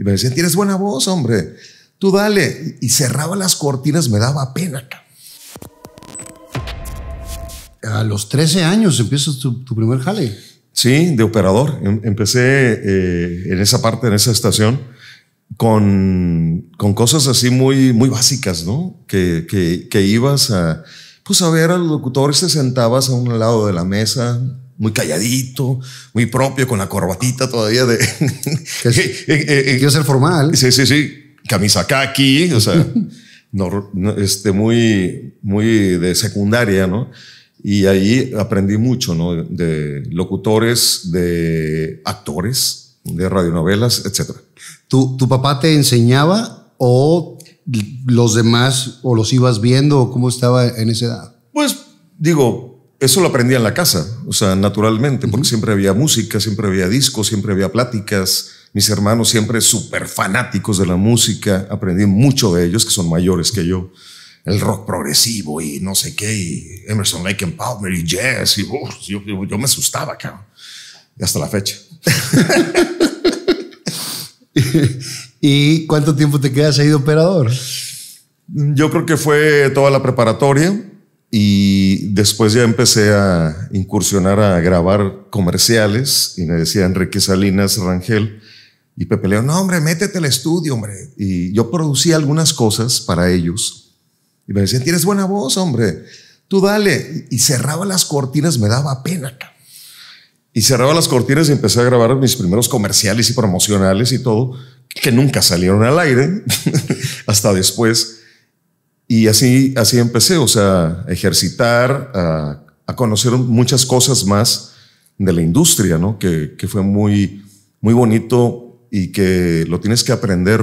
Y me decían, tienes buena voz, hombre, tú dale. Y cerraba las cortinas, me daba pena. A los 13 años empiezas tu, primer jale. Sí, de operador. Em, empecé eh, en esa parte, en esa estación, con, con cosas así muy, muy básicas, ¿no? Que, que, ibas a, pues a ver al locutor, te sentabas a un lado de la mesa, muy calladito, muy propio, con la corbatita todavía de... Quiero eh, eh, eh, ser formal. Sí, sí, sí. Camisa kaki, o sea, no, este, muy, muy de secundaria, ¿no? Y ahí aprendí mucho, ¿no? De locutores, de actores, de radionovelas, etc. ¿Tu, tu papá te enseñaba o los demás o los ibas viendo o cómo estaba en esa edad? Pues digo, eso lo aprendí en la casa, o sea, naturalmente, porque siempre había música, siempre había discos, siempre había pláticas. Mis hermanos siempre súper fanáticos de la música. Aprendí mucho de ellos, que son mayores que yo. El rock progresivo y no sé qué, y Emerson, Lake and Palmer y jazz. Y, yo, me asustaba, cabrón. Y hasta la fecha. ¿Y cuánto tiempo te quedas ahí de operador? Yo creo que fue toda la preparatoria y después ya empecé a incursionar a grabar comerciales y me decía Enrique Salinas Rangel y Pepe León, no hombre, métete al estudio, hombre. Y yo producía algunas cosas para ellos y me decían, tienes buena voz, hombre, tú dale. Y cerraba las cortinas, me daba pena. Y cerraba las cortinas y empecé a grabar mis primeros comerciales y promocionales y todo, que nunca salieron al aire hasta después y así, así empecé, o sea, a ejercitar, a, conocer muchas cosas más de la industria, ¿no? Que, fue muy, muy bonito y que lo tienes que aprender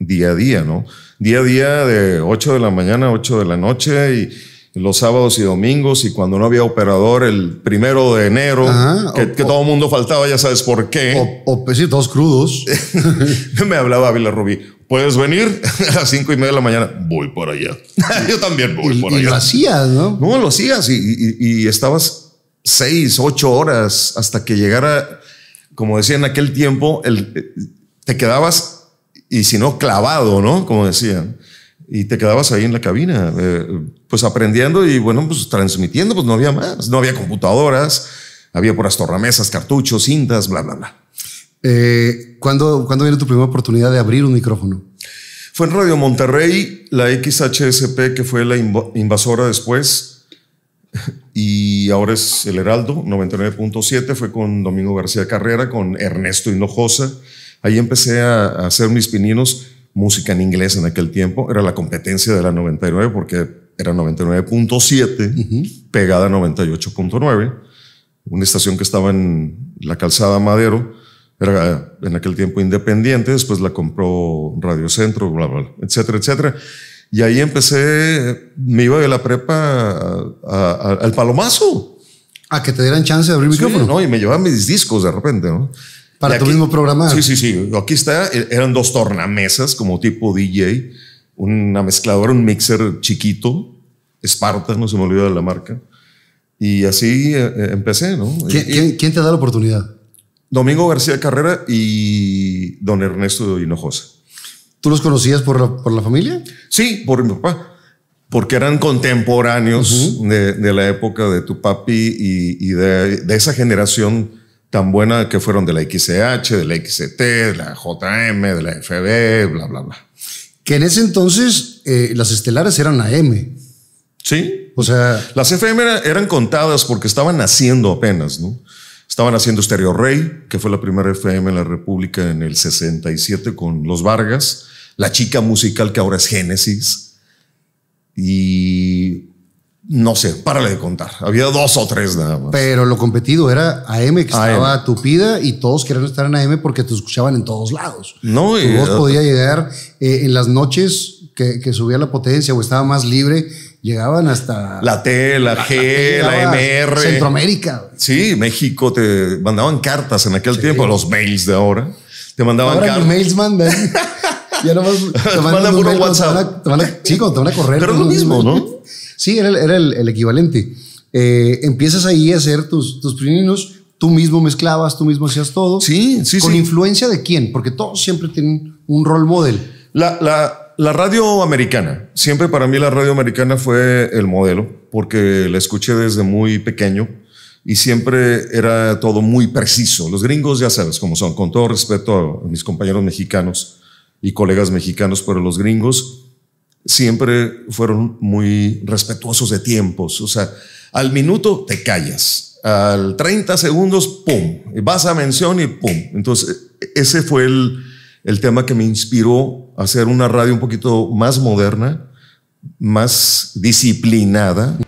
día a día, ¿no? Día a día de 8 de la mañana a 8 de la noche y, los sábados y domingos y cuando no había operador el primero de enero, que, todo el mundo faltaba, ya sabes por qué. O, pesitos crudos. me hablaba Ávila Rubí, ¿Puedes venir a las cinco y media de la mañana? Voy por allá. Yo también voy por allá. y lo hacías, ¿no? No, lo hacías y, estabas seis, ocho horas hasta que llegara, como decía en aquel tiempo, eh, te quedabas y si no clavado, ¿no? Como decían. Y te quedabas ahí en la cabina, eh, pues aprendiendo y bueno, pues transmitiendo, pues no había más. No había computadoras, había puras torramesas, cartuchos, cintas, bla, bla, bla. Eh, ¿cuándo, ¿Cuándo viene tu primera oportunidad de abrir un micrófono? Fue en Radio Monterrey, la XHSP, que fue la invasora después, y ahora es El Heraldo, 99.7, fue con Domingo García Carrera, con Ernesto Hinojosa. Ahí empecé a, hacer mis pininos, música en inglés en aquel tiempo, era la competencia de la 99, porque era 99.7, pegada a 98.9, una estación que estaba en la calzada Madero era eh, en aquel tiempo independiente, después la compró Radio Centro, etcétera, etcétera. Y ahí empecé, me iba de la prepa al palomazo. A que te dieran chance de abrir micrófono. No, y me llevaba mis discos de repente, ¿no? Para tu mismo programa. Sí, sí, sí. Aquí está, e, eran dos tornamesas como tipo DJ, una mezcladora, un mixer chiquito, Spartan, no se me olvida de la marca. Y así eh, eh, empecé, ¿no? ¿quién te da la oportunidad? Domingo García Carrera y don Ernesto Hinojosa. ¿Tú los conocías por la, familia? Sí, por mi papá, porque eran contemporáneos de, la época de tu papi y, de, esa generación tan buena que fueron de la XCH, de la XCT, de la JM, de la FB, bla, bla, bla. Que en ese entonces eh, las estelares eran M. Sí. O sea. Las FM eran, eran contadas porque estaban naciendo apenas, ¿no? Estaban haciendo Stereo Rey, que fue la primera FM en la República en el 67 con Los Vargas, la chica musical que ahora es Génesis. Y no sé, párale de contar. Había dos o tres nada más. Pero lo competido era AM, que estaba tupida y todos querían estar en AM porque te escuchaban en todos lados. No, y. Tu voz podía llegar eh, en las noches que subía la potencia o estaba más libre Llegaban hasta... La T, la G, la, MR. Centroamérica. Sí, México, te mandaban cartas en aquel tiempo, los mails de ahora. Te mandaban ahora cartas. Los mails mandan. ya nomás te mandan, WhatsApp. Te van chico, te van a correr. Pero es lo mismo, ¿no? Sí, era, el, equivalente. Eh, empiezas ahí a hacer tus, tus tú mismo mezclabas, tú mismo hacías todo. Sí, sí, ¿Con influencia de quién? Porque todos siempre tienen un rol model. La, la, la radio americana, siempre para mí la radio americana fue el modelo, porque la escuché desde muy pequeño y siempre era todo muy preciso. Los gringos ya sabes cómo son, con todo respeto a mis compañeros mexicanos y colegas mexicanos, pero los gringos siempre fueron muy respetuosos de tiempos. O sea, al minuto te callas, al 30 segundos, ¡pum! Vas a mención y ¡pum! Entonces, ese fue el el tema que me inspiró a hacer una radio un poquito más moderna, más disciplinada.